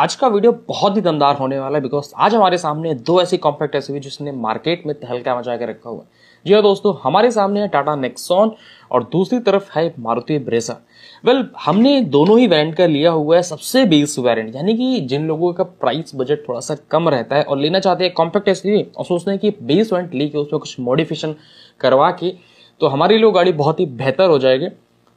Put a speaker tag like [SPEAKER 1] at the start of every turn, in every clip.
[SPEAKER 1] आज का वीडियो बहुत ही दमदार होने वाला है बिकॉज आज हमारे सामने दो ऐसी कॉम्पैक्ट एसयूवी जिसने मार्केट में तहलका मचा के रखा हुआ है जी हाँ दोस्तों हमारे सामने है टाटा नेक्सॉन और दूसरी तरफ है मारुति ब्रेसा वेल well, हमने दोनों ही वेरिएंट का लिया हुआ है सबसे बेस वेरिएंट यानी कि जिन लोगों का प्राइस बजट थोड़ा सा कम रहता है और लेना चाहते हैं कॉम्पैक्ट एसयूवी और सोचते हैं कि बेस वेरिएंट लेके उसमें कुछ मॉडिफिकेशन करवा के तो हमारे लिए गाड़ी बहुत ही बेहतर हो जाएगी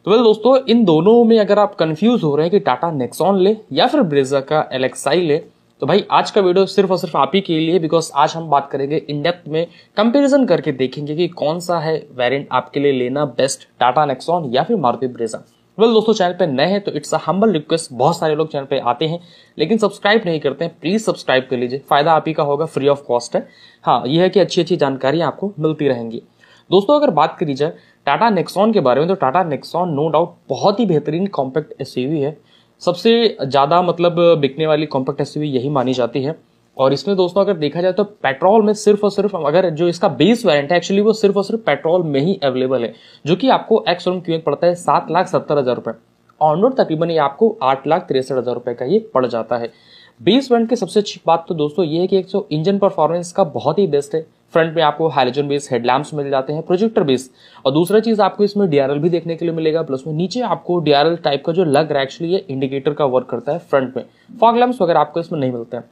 [SPEAKER 1] तो वैसे दोस्तों इन दोनों में अगर आप कंफ्यूज हो रहे हैं कि टाटा नेक्सॉन ले या फिर ब्रेजा का एलेक्साई ले तो भाई आज का वीडियो सिर्फ और सिर्फ आप ही के लिए बिकॉज आज हम बात करेंगे इंडेप्थ में कंपैरिजन करके देखेंगे कि कौन सा है वेरिएंट आपके लिए लेना बेस्ट टाटा नेक्सॉन या फिर मारुति ब्रेजा वेल दोस्तों चैनल पे नए हैं तो इट्स अ हम्बल रिक्वेस्ट बहुत सारे लोग चैनल पे आते हैं लेकिन सब्सक्राइब नहीं करते हैं प्लीज़ सब्सक्राइब कर लीजिए फ़ायदा आप ही का होगा फ्री ऑफ कॉस्ट है हाँ यह है कि अच्छी अच्छी जानकारी आपको मिलती रहेंगी दोस्तों अगर बात करी जाए टाटा नेक्सॉन के बारे में तो टाटा नेक्सॉन नो डाउट बहुत ही बेहतरीन कॉम्पैक्ट एस है सबसे ज़्यादा मतलब बिकने वाली कॉम्पैक्ट एस यही मानी जाती है और इसमें दोस्तों अगर देखा जाए तो पेट्रोल में सिर्फ और सिर्फ अगर जो इसका बेस वेरिएंट है एक्चुअली वो सिर्फ और सिर्फ पेट्रोल में ही अवेलेबल है जो कि आपको एक्स वन क्यू पड़ता है सात लाख सत्तर हज़ार रुपये ऑनरोड तकरीबन ये आपको आठ लाख तिरसठ हज़ार रुपये का ये पड़ जाता है बेस वेरिएंट की सबसे अच्छी बात तो दोस्तों ये है कि एक इंजन तो परफॉर्मेंस का बहुत ही बेस्ट है फ्रंट में आपको हाइलोजन बेस हेडलैम्प्स मिल जाते हैं प्रोजेक्टर बेस और दूसरा चीज़ आपको इसमें डीआरएल भी देखने के लिए मिलेगा प्लस में नीचे आपको डीआरएल टाइप का जो लग रहा है एक्चुअली ये इंडिकेटर का वर्क करता है फ्रंट में फॉग लैम्प्स वगैरह आपको इसमें नहीं मिलते हैं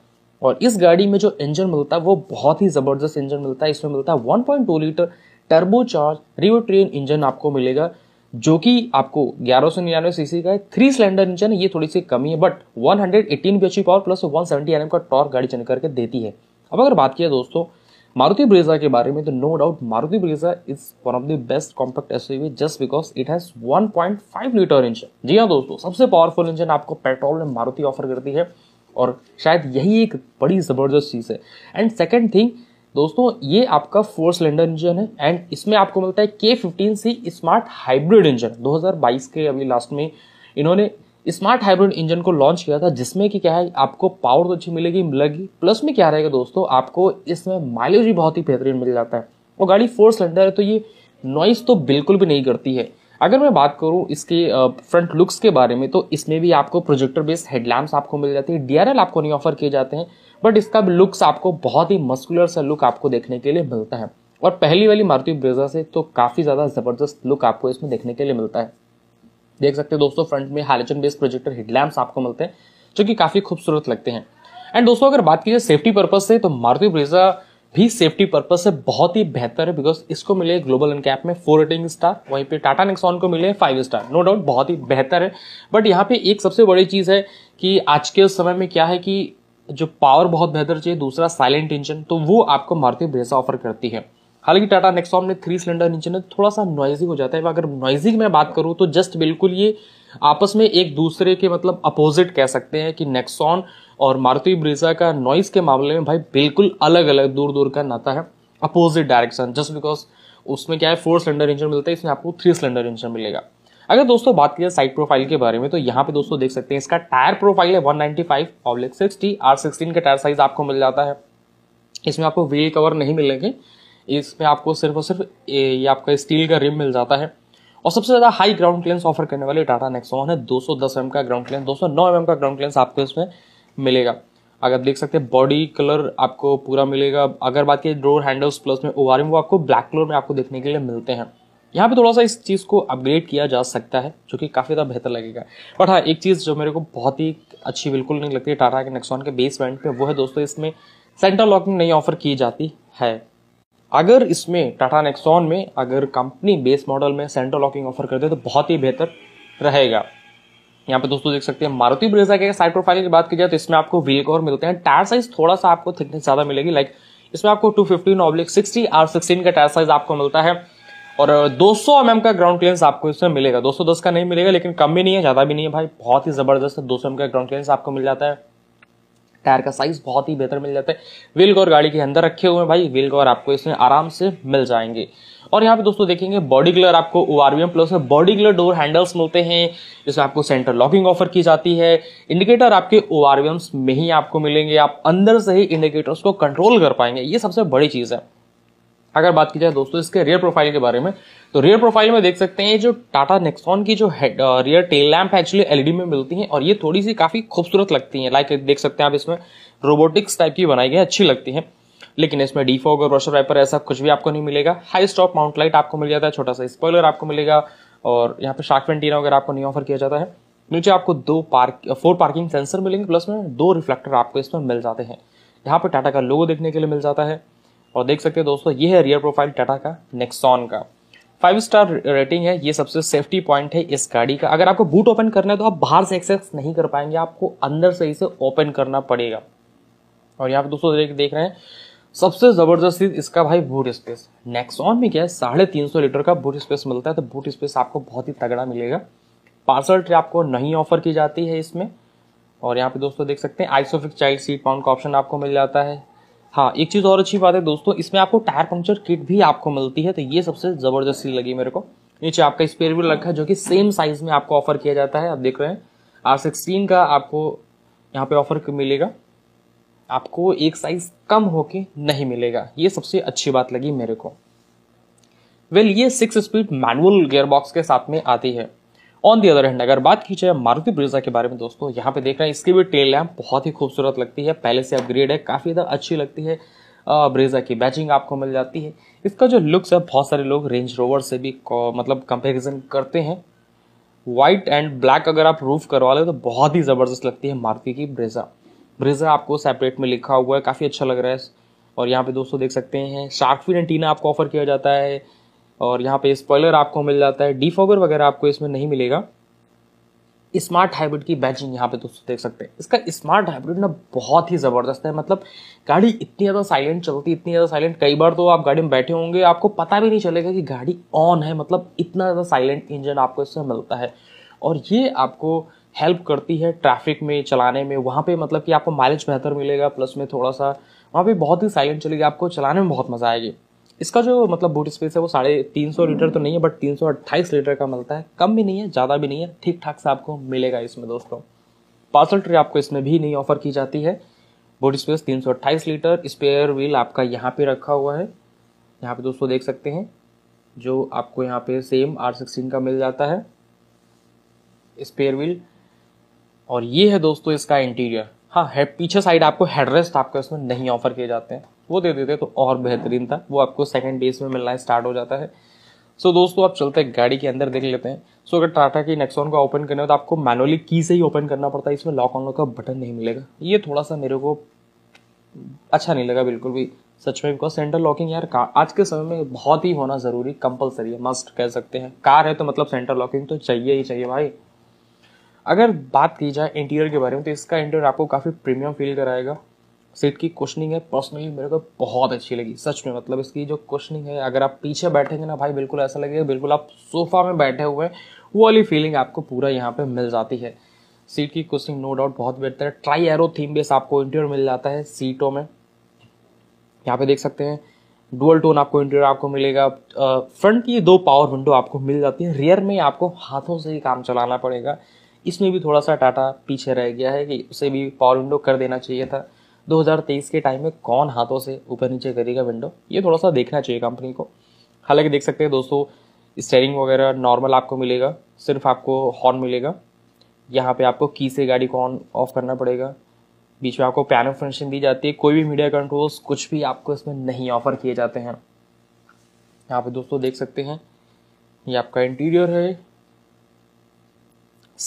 [SPEAKER 1] और इस गाड़ी में जो इंजन मिलता है वो बहुत ही ज़बरदस्त इंजन मिलता है इसमें मिलता है one litre turbo charge Revotron engine आपको मिलेगा जो कि आपको ग्यारह सौ निन्यानवे सीसी का है थ्री सिलेंडर इंजन ये थोड़ी सी कमी है but one hundred eighteen power plus one seventy N का टॉर्क गाड़ी चल करके देती है अब अगर बात किया दोस्तों मारुति ब्रेजा के बारे में तो no doubt Maruti Brezza is one of the best compact SUV just because it has 1.5 litre engine जी हाँ दोस्तों सबसे पावरफुल इंजन आपको पेट्रोल में मारुति ऑफर करती है और शायद यही एक बड़ी ज़बरदस्त चीज़ है एंड सेकेंड थिंग दोस्तों ये आपका फोर सिलेंडर इंजन है एंड इसमें आपको मिलता है K fifteen C smart hybrid engine 2022 के अभी लास्ट में इन्होंने स्मार्ट हाइब्रिड इंजन को लॉन्च किया था जिसमें कि क्या है आपको पावर तो अच्छी मिलेगी मिलेगी प्लस में क्या रहेगा दोस्तों आपको इसमें माइलेज भी बहुत ही बेहतरीन मिल जाता है और गाड़ी फोर सिलेंडर है तो ये नॉइस तो बिल्कुल भी नहीं करती है अगर मैं बात करूं इसके फ्रंट लुक्स के बारे में तो इसमें भी आपको प्रोजेक्टर बेस्ड हेडलैम्प्स आपको मिल जाती है डीआरएल आपको नहीं ऑफर किए जाते हैं बट इसका लुक्स आपको बहुत ही मस्कुलर सा लुक आपको देखने के लिए मिलता है और पहली वाली मारुति ब्रेजा से तो काफ़ी ज़्यादा ज़बरदस्त लुक आपको इसमें देखने के लिए मिलता है देख सकते हैं दोस्तों फ्रंट में हाइलोजन बेस्ड प्रोजेक्टर हेडलैम्प आपको मिलते हैं जो कि काफ़ी खूबसूरत लगते हैं एंड दोस्तों अगर बात की जाए सेफ्टी पर्पज से तो मारुति ब्रेजा भी सेफ्टी पर्पज से बहुत ही बेहतर है बिकॉज इसको मिले ग्लोबल कैप में फोर रेटिंग स्टार वहीं पे टाटा नेक्सॉन को मिले फाइव स्टार नो डाउट बहुत ही बेहतर है बट यहाँ पे एक सबसे बड़ी चीज़ है कि आज के समय में क्या है कि जो पावर बहुत बेहतर चाहिए दूसरा साइलेंट इंजन तो वो आपको मारुति ब्रेजा ऑफर करती है हालांकि टाटा नेक्सॉन में थ्री सिलेंडर इंजन है थोड़ा सा नॉइजी हो जाता है अगर नॉइजी की मैं बात करूँ तो जस्ट बिल्कुल ये आपस में एक दूसरे के मतलब अपोजिट कह सकते हैं कि नेक्सॉन और मारुति ब्रिजा का नॉइज़ के मामले में भाई बिल्कुल अलग अलग दूर दूर का नाता है अपोजिट डायरेक्शन जस्ट बिकॉज उसमें क्या है फोर सिलेंडर इंजन मिलता है इसमें आपको थ्री सिलेंडर इंजन मिलेगा अगर दोस्तों बात की जाए साइड प्रोफाइल के बारे में तो यहाँ पे दोस्तों देख सकते हैं इसका टायर प्रोफाइल है 195 ninety five sixty R sixteen का टायर साइज आपको मिल जाता है इसमें आपको व्हील कवर नहीं मिलेंगे इसमें आपको सिर्फ और सिर्फ ये आपका स्टील का रिम मिल जाता है और सबसे ज़्यादा हाई ग्राउंड क्लियरेंस ऑफर करने वाले टाटा नेक्सॉन है 210 एम का ग्राउंड क्लियरेंस 209 एम का ग्राउंड क्लियरेंस आपको इसमें मिलेगा अगर देख सकते हैं बॉडी कलर आपको पूरा मिलेगा अगर बात की डोर हैंडल्स प्लस में ओ वो आपको ब्लैक कलर में आपको देखने के लिए मिलते हैं यहाँ पे थोड़ा सा इस चीज़ को अपग्रेड किया जा सकता है जो कि काफ़ी ज़्यादा बेहतर लगेगा बट हाँ एक चीज़ जो मेरे को बहुत ही अच्छी बिल्कुल नहीं लगती टाटा के नेक्सॉन के बेस बैंड पे वो है दोस्तों इसमें सेंटर लॉक नहीं ऑफर की जाती है अगर इसमें टाटा नेक्सॉन में अगर कंपनी बेस मॉडल में सेंट्रल लॉकिंग ऑफर कर दे तो बहुत ही बेहतर रहेगा यहाँ पे दोस्तों देख सकते हैं मारुति ब्रेजा के साइड प्रोफाइल की बात की जाए तो इसमें आपको वी एक और मिलते हैं टायर साइज थोड़ा सा आपको थिकनेस ज़्यादा मिलेगी लाइक इसमें आपको two fifteen oblique sixty R sixteen का टायर साइज आपको मिलता है और 200 सौ mm का ग्राउंड क्लियरेंस आपको इसमें मिलेगा 210 का नहीं मिलेगा लेकिन कम भी नहीं है ज़्यादा भी नहीं है भाई बहुत ही ज़बरदस्त है दो सौ एम का ग्राउंड क्लियरेंस आपको मिल जाता है टायर का साइज बहुत ही बेहतर मिल जाता है व्हील कवर गाड़ी के अंदर रखे हुए हैं भाई व्हील कवर आपको इसमें आराम से मिल जाएंगे और यहाँ पे दोस्तों देखेंगे बॉडी कलर आपको ओ आर प्लस में बॉडी कलर डोर हैंडल्स मिलते हैं जिसमें आपको सेंटर लॉकिंग ऑफर की जाती है इंडिकेटर आपके ओ आर में ही आपको मिलेंगे आप अंदर से ही इंडिकेटर्स को कंट्रोल कर पाएंगे ये सबसे बड़ी चीज़ है अगर बात की जाए दोस्तों इसके रियर प्रोफाइल के बारे में तो रियर प्रोफाइल में देख सकते हैं जो टाटा नेक्सॉन की जो head rear tail lamp actually LED में मिलती हैं और ये थोड़ी सी काफ़ी खूबसूरत लगती हैं लाइक देख सकते हैं आप इसमें रोबोटिक्स टाइप की बनाई गई अच्छी लगती है लेकिन इसमें डीफॉग और वॉशर वाइपर ऐसा कुछ भी आपको नहीं मिलेगा हाई स्टॉप माउंट लाइट आपको मिल जाता है छोटा सा स्पॉयलर आपको मिलेगा और यहाँ पे शार्क वेंटीना वगैरह आपको नहीं ऑफर किया जाता है नीचे आपको दो पार्क फोर पार्किंग सेंसर मिलेंगे प्लस में दो रिफ्लेक्टर आपको इसमें मिल जाते हैं यहाँ पे टाटा का लोगो देखने के लिए मिल जाता है और देख सकते हैं दोस्तों ये है रियर प्रोफाइल टाटा का नेक्सॉन का फाइव स्टार रेटिंग है ये सबसे सेफ्टी पॉइंट है इस गाड़ी का अगर आपको बूट ओपन करना है तो आप बाहर से एक्सेस नहीं कर पाएंगे आपको अंदर से इसे ओपन करना पड़ेगा और यहाँ पे दोस्तों देख देख रहे हैं सबसे ज़बरदस्त चीज़ इसका भाई बूट स्पेस नेक्सॉन में क्या है साढ़े तीन सौ लीटर का बूट स्पेस मिलता है तो बूट स्पेस आपको बहुत ही तगड़ा मिलेगा पार्सल ट्रे आपको नहीं ऑफर की जाती है इसमें और यहाँ पे दोस्तों देख सकते हैं आइसोफिक चाइल्ड सीट पाउंड का ऑप्शन आपको मिल जाता है हाँ एक चीज़ और अच्छी बात है दोस्तों इसमें आपको टायर पंक्चर किट भी आपको मिलती है तो ये सबसे ज़बरदस्ती लगी मेरे को नीचे आपका स्पेयर भी रखा है जो कि सेम साइज़ में आपको ऑफर किया जाता है आप देख रहे हैं आर सिक्सटीन का आपको यहाँ पे ऑफर मिलेगा आपको एक साइज़ कम होके नहीं मिलेगा ये सबसे अच्छी बात लगी मेरे को वेल well, ये सिक्स स्पीड मैनुअल गेयरबॉक्स के साथ में आती है ऑन दी अदर हैंड अगर बात की जाए मारुति ब्रिजा के बारे में दोस्तों यहाँ पे देख रहे हैं इसकी भी टेल लैम्प बहुत ही खूबसूरत लगती है पहले से अपग्रेड है काफ़ी ज़्यादा अच्छी लगती है ब्रेजा की बैचिंग आपको मिल जाती है इसका जो लुक्स है बहुत सारे लोग रेंज रोवर से भी मतलब कंपेरिजन करते हैं वाइट एंड ब्लैक अगर आप रूफ करवा लें तो बहुत ही ज़बरदस्त लगती है मारुति की ब्रेजा ब्रेजा आपको सेपरेट में लिखा हुआ है काफ़ी अच्छा लग रहा है और यहाँ पे दोस्तों देख सकते हैं शार्क फिन टीना आपको ऑफर किया जाता है और यहाँ पे स्पॉयलर आपको मिल जाता है डीफॉगर वगैरह आपको इसमें नहीं मिलेगा स्मार्ट हाइब्रिड की बैचिंग यहाँ पे दोस्तों देख सकते हैं इसका स्मार्ट हाइब्रिड ना बहुत ही ज़बरदस्त है मतलब गाड़ी इतनी ज़्यादा साइलेंट चलती है इतनी ज़्यादा साइलेंट कई बार तो आप गाड़ी में बैठे होंगे आपको पता भी नहीं चलेगा कि गाड़ी ऑन है मतलब इतना ज़्यादा साइलेंट इंजन आपको इसमें मिलता है और ये आपको हेल्प करती है ट्रैफिक में चलाने में वहाँ पे मतलब कि आपको माइलेज बेहतर मिलेगा प्लस में थोड़ा सा वहाँ पे बहुत ही साइलेंट चलेगी आपको चलाने में बहुत मज़ा आएगी इसका जो मतलब बूट स्पेस है वो साढ़े तीन सौ लीटर तो नहीं है बट तीन सौ अट्ठाईस लीटर का मिलता है कम भी नहीं है ज़्यादा भी नहीं है ठीक ठाक से आपको मिलेगा इसमें दोस्तों पार्सल ट्रे आपको इसमें भी नहीं ऑफर की जाती है बूट स्पेस तीन सौ अट्ठाईस लीटर स्पेयर व्हील आपका यहाँ पे रखा हुआ है यहाँ पे दोस्तों देख सकते हैं जो आपको यहाँ पे सेम आर सिक्सटीन का मिल जाता है स्पेयर व्हील और ये है दोस्तों इसका इंटीरियर हाँ है पीछे साइड आपको हेडरेस्ट आपको इसमें नहीं ऑफर किए जाते हैं वो दे देते तो और बेहतरीन था वो आपको सेकेंड बेस में मिलना स्टार्ट हो जाता है सो so, दोस्तों आप चलते हैं गाड़ी के अंदर देख लेते हैं सो so, अगर टाटा की नेक्सॉन का ओपन करना हो तो आपको मैनुअली की से ही ओपन करना पड़ता है इसमें लॉक ऑन का बटन नहीं मिलेगा ये थोड़ा सा मेरे को अच्छा नहीं लगा बिल्कुल भी सच में बिकॉज सेंटर लॉकिंग यार आज के समय में बहुत ही होना ज़रूरी कंपलसरी है मस्ट कह सकते हैं कार है तो मतलब सेंटर लॉकिंग तो चाहिए ही चाहिए भाई अगर बात की जाए इंटीरियर के बारे में तो इसका इंटीरियर आपको काफ़ी प्रीमियम फील कराएगा सेट की क्वेश्चनिंग है पर्सनली मेरे को बहुत अच्छी लगी सच में मतलब इसकी जो क्वेश्चनिंग है अगर आप पीछे बैठेंगे ना भाई बिल्कुल ऐसा लगेगा बिल्कुल आप सोफा में बैठे हुए हैं वो वाली फीलिंग आपको पूरा यहाँ पे मिल जाती है सीट की क्वेश्चनिंग नो डाउट बहुत बेहतर है ट्राई एरो थीम बेस आपको इंटीरियर मिल जाता है सीटों में यहाँ पे देख सकते हैं डुअल टोन आपको इंटीरियर आपको मिलेगा फ्रंट की दो पावर विंडो आपको मिल जाती है रियर में आपको हाथों से ही काम चलाना पड़ेगा इसमें भी थोड़ा सा टाटा पीछे रह गया है कि उसे भी पावर विंडो कर देना चाहिए था 2023 के टाइम में कौन हाथों से ऊपर नीचे करेगा विंडो ये थोड़ा सा देखना चाहिए कंपनी को हालांकि देख सकते हैं दोस्तों स्टेयरिंग वगैरह नॉर्मल आपको मिलेगा सिर्फ आपको हॉर्न मिलेगा यहाँ पे आपको की से गाड़ी को ऑन ऑफ करना पड़ेगा बीच में आपको पैनो फंक्शन दी जाती है कोई भी मीडिया कंट्रोल्स कुछ भी आपको इसमें नहीं ऑफर किए जाते हैं यहाँ पे दोस्तों देख सकते हैं ये आपका इंटीरियर है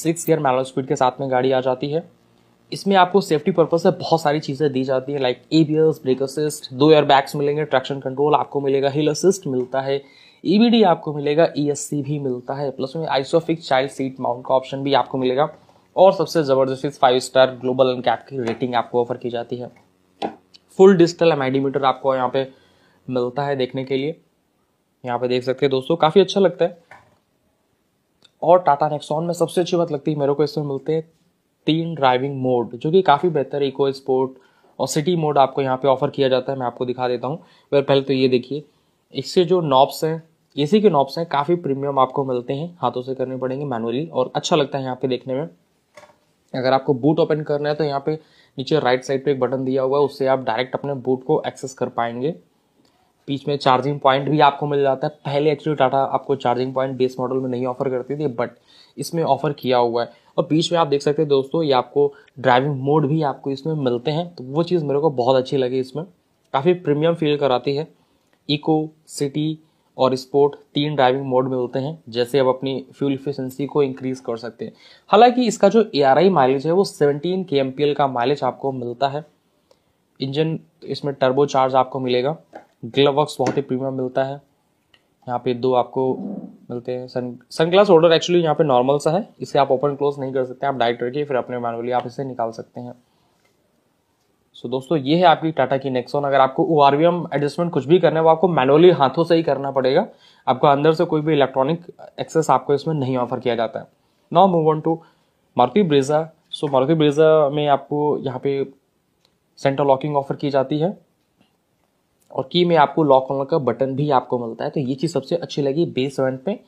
[SPEAKER 1] सिक्स गियर मैनुअल स्पीड के साथ में गाड़ी आ जाती है इसमें आपको सेफ्टी पर्पज से बहुत सारी चीज़ें दी जाती हैं like A B S brake assist दो एयर बैग्स मिलेंगे ट्रैक्शन कंट्रोल आपको मिलेगा हिल असिस्ट मिलता है ई e आपको मिलेगा ई e भी मिलता है प्लस में आइसोफिक चाइल्ड सीट माउंट का ऑप्शन भी आपको मिलेगा और सबसे जबरदस्त फाइव स्टार ग्लोबल कैप की रेटिंग आपको ऑफर की जाती है फुल डिजिटल एम मीटर आपको यहाँ पे मिलता है देखने के लिए यहाँ पे देख सकते हैं दोस्तों काफ़ी अच्छा लगता है और टाटा नेक्सॉन में सबसे अच्छी बात लगती है मेरे को इसमें मिलते हैं तीन ड्राइविंग मोड जो कि काफ़ी बेहतर इको स्पोर्ट और सिटी मोड आपको यहाँ पे ऑफर किया जाता है मैं आपको दिखा देता हूँ पर पहले तो ये देखिए इससे जो नॉब्स हैं सी के नॉब्स हैं काफ़ी प्रीमियम आपको मिलते हैं हाथों से करने पड़ेंगे मैनुअली और अच्छा लगता है यहाँ पे देखने में अगर आपको बूट ओपन करना है तो यहाँ पे नीचे राइट साइड पे एक बटन दिया हुआ है उससे आप डायरेक्ट अपने बूट को एक्सेस कर पाएंगे बीच में चार्जिंग पॉइंट भी आपको मिल जाता है पहले एक्चुअली टाटा आपको चार्जिंग पॉइंट बेस मॉडल में नहीं ऑफर करती थी बट इसमें ऑफर किया हुआ है और बीच में आप देख सकते हैं दोस्तों ये आपको ड्राइविंग मोड भी आपको इसमें मिलते हैं तो वो चीज़ मेरे को बहुत अच्छी लगी इसमें काफ़ी प्रीमियम फील कराती है इको सिटी और स्पोर्ट तीन ड्राइविंग मोड में होते हैं जैसे आप अपनी फ्यूल इफिशेंसी को इंक्रीज कर सकते हैं हालांकि इसका जो ए माइलेज है वो 17 के का माइलेज आपको मिलता है इंजन इसमें टर्बो चार्ज आपको मिलेगा ग्लव वर्क बहुत ही प्रीमियम मिलता है यहाँ पे दो आपको मिलते हैं sun sun glass holder actually यहाँ पे नॉर्मल सा है इसे आप ओपन क्लोज नहीं कर सकते आप डायरेक्ट रखिए फिर अपने मैनुअली आप इसे निकाल सकते हैं सो so, दोस्तों ये है आपकी टाटा की नेक्सोन अगर आपको ओ एडजस्टमेंट कुछ भी करना है वो आपको मैनुअली हाथों से ही करना पड़ेगा आपको अंदर से कोई भी इलेक्ट्रॉनिक एक्सेस आपको इसमें नहीं ऑफर किया जाता है now move on to Maruti Brezza so Maruti Brezza में आपको यहाँ पे सेंटर लॉकिंग ऑफर की जाती है और की में आपको लॉक ऑन का बटन भी आपको मिलता है तो ये चीज़ सबसे अच्छी लगी बेस वेंट में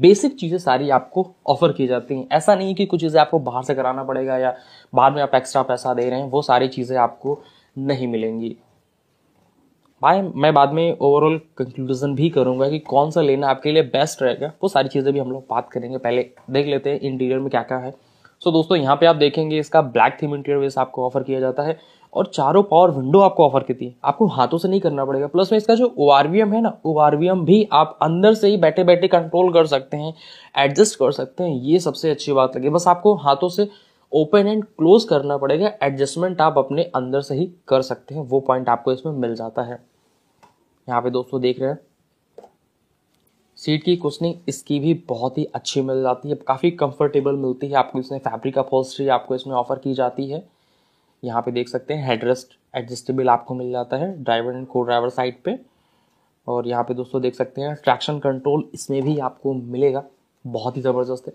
[SPEAKER 1] बेसिक चीज़ें सारी आपको ऑफर की जाती हैं ऐसा नहीं कि कुछ चीज़ें आपको बाहर से कराना पड़ेगा या बाद में आप एक्स्ट्रा पैसा दे रहे हैं वो सारी चीज़ें आपको नहीं मिलेंगी भाई मैं बाद में ओवरऑल कंक्लूजन भी करूंगा कि कौन सा लेना आपके लिए बेस्ट रहेगा वो सारी चीज़ें भी हम लोग बात करेंगे पहले देख लेते हैं इंटीरियर में क्या क्या है सो so, दोस्तों यहाँ पे आप देखेंगे इसका ब्लैक थीम इंटीरियर वेस आपको ऑफर किया जाता है और चारों पावर विंडो आपको ऑफर करती है आपको हाथों से नहीं करना पड़ेगा प्लस में इसका जो ओ है ना ओ भी आप अंदर से ही बैठे बैठे कंट्रोल कर सकते हैं एडजस्ट कर सकते हैं ये सबसे अच्छी बात लगी बस आपको हाथों से ओपन एंड क्लोज करना पड़ेगा एडजस्टमेंट आप अपने अंदर से ही कर सकते हैं वो पॉइंट आपको इसमें मिल जाता है यहाँ पे दोस्तों देख रहे हैं सीट की कुशनिंग इसकी भी बहुत ही अच्छी मिल जाती है काफ़ी कंफर्टेबल मिलती है आपको इसमें फैब्रिक अपहोल्स्ट्री आपको इसमें ऑफर की जाती है यहाँ पे देख सकते हैं हेडरेस्ट एडजस्टेबल आपको मिल जाता है driver and co-driver side पे और यहाँ पे दोस्तों देख सकते हैं ट्रैक्शन कंट्रोल इसमें भी आपको मिलेगा बहुत ही ज़बरदस्त है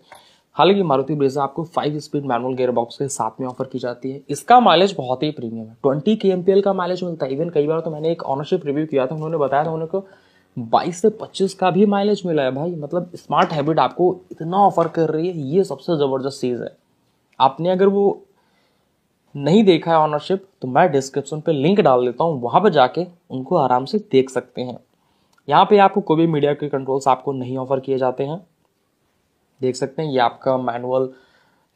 [SPEAKER 1] हालांकि मारुति ब्रेजा आपको five speed manual gear box के साथ में ऑफर की जाती है इसका माइलेज बहुत ही प्रीमियम है ट्वेंटी के का माइलेज मिलता है इवन कई बार तो मैंने एक ऑनरशिप रिव्यू किया था उन्होंने बताया था उन्होंने बाईस से पच्चीस का भी माइलेज मिला है भाई मतलब स्मार्ट हैबिट आपको इतना ऑफर कर रही है ये सबसे ज़बरदस्त चीज़ है आपने अगर वो नहीं देखा है ऑनरशिप तो मैं डिस्क्रिप्शन पे लिंक डाल देता हूँ वहाँ पर जाके उनको आराम से देख सकते हैं यहाँ पे आपको कोई भी मीडिया के कंट्रोल्स आपको नहीं ऑफर किए जाते हैं देख सकते हैं ये आपका मैनुअल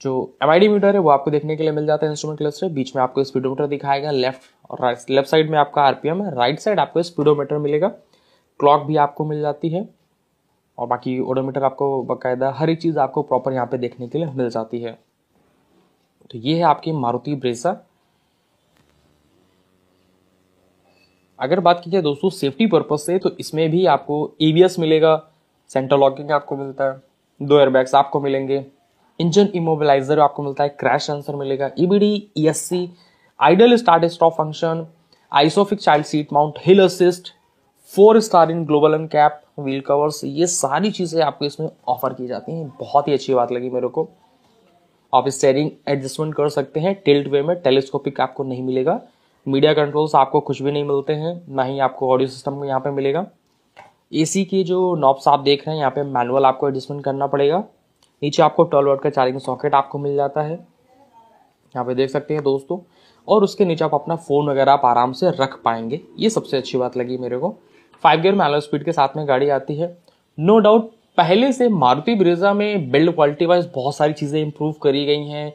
[SPEAKER 1] जो एम आई मीटर है वो आपको देखने के लिए मिल जाता है इंस्ट्रूमेंट क्लस्टर बीच में आपको स्पीडोमीटर दिखाएगा लेफ्ट और राइट लेफ्ट साइड में आपका आरपीएम है राइट साइड आपको स्पीडोमीटर मिलेगा क्लॉक भी आपको मिल जाती है और बाकी ओडोमीटर आपको बाकायदा हर एक चीज़ आपको प्रॉपर यहाँ पे देखने के लिए मिल जाती है तो ये है आपकी मारुति ब्रेजा अगर बात की जाए दोस्तों सेफ्टी पर्पज से तो इसमें भी आपको ईवीएस e मिलेगा सेंटर लॉकिंग आपको मिलता है दो एयरबैग्स आपको मिलेंगे इंजन इमोबिलाइजर आपको मिलता है क्रैश सेंसर मिलेगा EBD e ESC e idle start stop function ISOFIX child seat mount hill assist four star in global NCAP wheel covers ये सारी चीज़ें आपको इसमें ऑफर की जाती हैं बहुत ही अच्छी बात लगी मेरे को आप स्टेयरिंग एडजस्टमेंट कर सकते हैं टिल्ट वे में टेलीस्कोपिक आपको नहीं मिलेगा मीडिया कंट्रोल्स आपको कुछ भी नहीं मिलते हैं ना ही आपको ऑडियो सिस्टम यहाँ पे मिलेगा एसी के जो नॉब्स आप देख रहे हैं यहाँ पे मैनुअल आपको एडजस्टमेंट करना पड़ेगा नीचे आपको ट्वेल्व वोल्ट का चार्जिंग सॉकेट आपको मिल जाता है यहाँ पे देख सकते हैं दोस्तों और उसके नीचे आप अपना फ़ोन वगैरह आप आराम से रख पाएंगे ये सबसे अच्छी बात लगी मेरे को फाइव गियर में एलो स्पीड के साथ में गाड़ी आती है नो डाउट पहले से मारुति ब्रेजा में बिल्ड क्वालिटी वाइज बहुत सारी चीज़ें इम्प्रूव करी गई हैं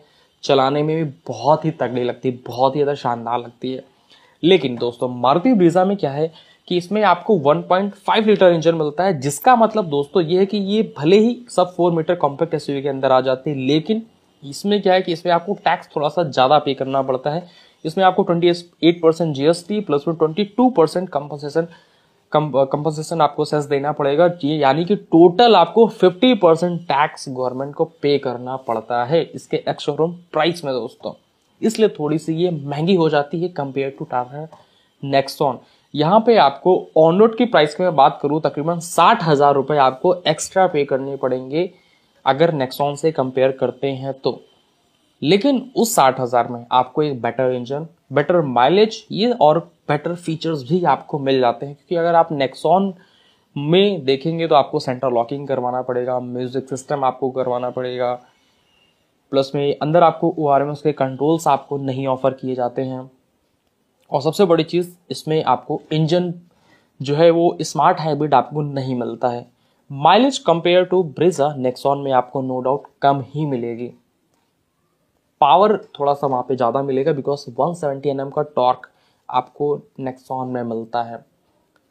[SPEAKER 1] चलाने में भी बहुत ही तगड़ी लगती है बहुत ही ज़्यादा शानदार लगती है लेकिन दोस्तों मारुति ब्रिजा में क्या है कि इसमें आपको 1.5 लीटर इंजन मिलता है जिसका मतलब दोस्तों ये है कि ये भले ही सब फोर मीटर कॉम्पैक्ट एस के अंदर आ जाते हैं लेकिन इसमें क्या है कि इसमें आपको टैक्स थोड़ा सा ज़्यादा पे करना पड़ता है इसमें आपको twenty eight percent G plus में twenty two percent compensation compensation आपको सेस देना पड़ेगा यानी कि टोटल आपको 50 परसेंट टैक्स गवर्नमेंट को पे करना पड़ता है इसके एक्सोरूम प्राइस में दोस्तों इसलिए थोड़ी सी ये महंगी हो जाती है कंपेयर टू टाटा नेक्सोन यहाँ पे आपको ऑन रोड की प्राइस की मैं बात करूँ तकरीबन साठ हज़ार रुपये आपको एक्स्ट्रा पे करने पड़ेंगे अगर नेक्सॉन से कंपेयर करते हैं तो लेकिन उस साठ हज़ार में आपको एक बेटर इंजन बेटर माइलेज ये और बेटर फीचर्स भी आपको मिल जाते हैं क्योंकि अगर आप नेक्सॉन में देखेंगे तो आपको सेंटर लॉकिंग करवाना पड़ेगा म्यूजिक सिस्टम आपको करवाना पड़ेगा प्लस में अंदर आपको ओ आर के कंट्रोल्स आपको नहीं ऑफर किए जाते हैं और सबसे बड़ी चीज़ इसमें आपको इंजन जो है वो स्मार्ट हाइब्रिड आपको नहीं मिलता है mileage compare to Brezza Nexon में आपको नो डाउट कम ही मिलेगी पावर थोड़ा सा वहाँ पे ज़्यादा मिलेगा बिकॉज 170 सेवेंटी का टॉर्क आपको नेक्सॉन में मिलता है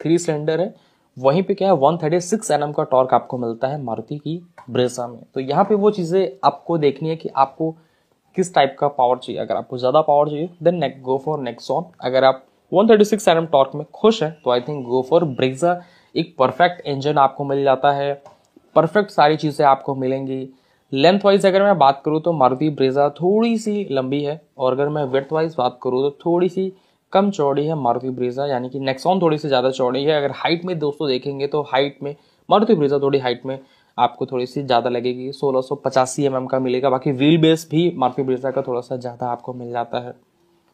[SPEAKER 1] थ्री सिलेंडर है वहीं पे क्या है वन थर्टी सिक्स एन का टॉर्क आपको मिलता है मारुति की ब्रेसा में तो यहाँ पे वो चीज़ें आपको देखनी है कि आपको किस टाइप का पावर चाहिए अगर आपको ज़्यादा पावर चाहिए देन नेक गो फॉर नेक्सॉन अगर आप one thirty six N torque में खुश हैं तो I think go for Brezza एक परफेक्ट इंजन आपको मिल जाता है परफेक्ट सारी चीज़ें आपको मिलेंगी लेंथ वाइज अगर मैं बात करूँ तो मारुति ब्रेजा थोड़ी सी लंबी है और अगर मैं वेथ वाइज बात करूँ तो थोड़ी सी कम चौड़ी है मारुति ब्रिजा यानी कि नेक्सॉन थोड़ी सी ज़्यादा चौड़ी है अगर हाइट में दोस्तों देखेंगे तो हाइट में मारुति ब्रिजा थोड़ी हाइट में आपको थोड़ी सी ज़्यादा लगेगी सोलह सौ पचासी एम mm का मिलेगा बाकी व्हील बेस भी मारुति ब्रिजा का थोड़ा सा ज़्यादा आपको मिल जाता है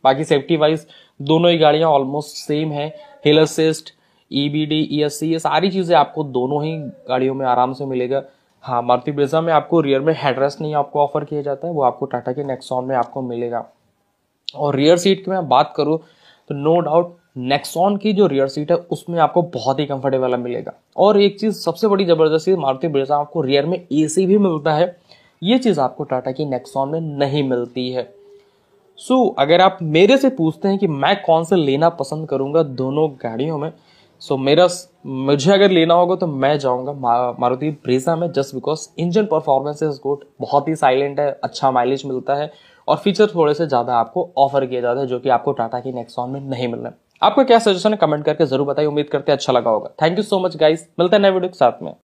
[SPEAKER 1] बाकी सेफ्टी वाइज दोनों ही गाड़ियाँ ऑलमोस्ट सेम है hill assist E B D E S C ये सारी चीज़ें आपको दोनों ही गाड़ियों में आराम से मिलेगा हाँ मारुति ब्रिजा में आपको रियर में हेडरेस्ट नहीं आपको ऑफर किया जाता है वो आपको टाटा के नेक्सॉन में आपको मिलेगा और रियर सीट की मैं बात करूँ तो नो डाउट नेक्सॉन की जो रियर सीट है उसमें आपको बहुत ही कंफर्टेबल मिलेगा और एक चीज़ सबसे बड़ी ज़बरदस्ती मारुति ब्रेजा आपको रियर में ए भी मिलता है ये चीज़ आपको टाटा की नेक्सॉन में नहीं मिलती है सो so, अगर आप मेरे से पूछते हैं कि मैं कौन से लेना पसंद करूंगा दोनों गाड़ियों में सो so, मेरा मुझे अगर लेना होगा तो मैं जाऊँगा मारुति ब्रेजा में just because engine performance is good बहुत ही साइलेंट है अच्छा माइलेज मिलता है और फीचर थोड़े से ज़्यादा आपको ऑफर किए जाते हैं जो कि आपको टाटा की नेक्सॉन में नहीं मिलने आपको क्या सजेशन है कमेंट करके जरूर बताइए उम्मीद करते हैं अच्छा लगा होगा thank you so much guys मिलते हैं नए वीडियो के साथ में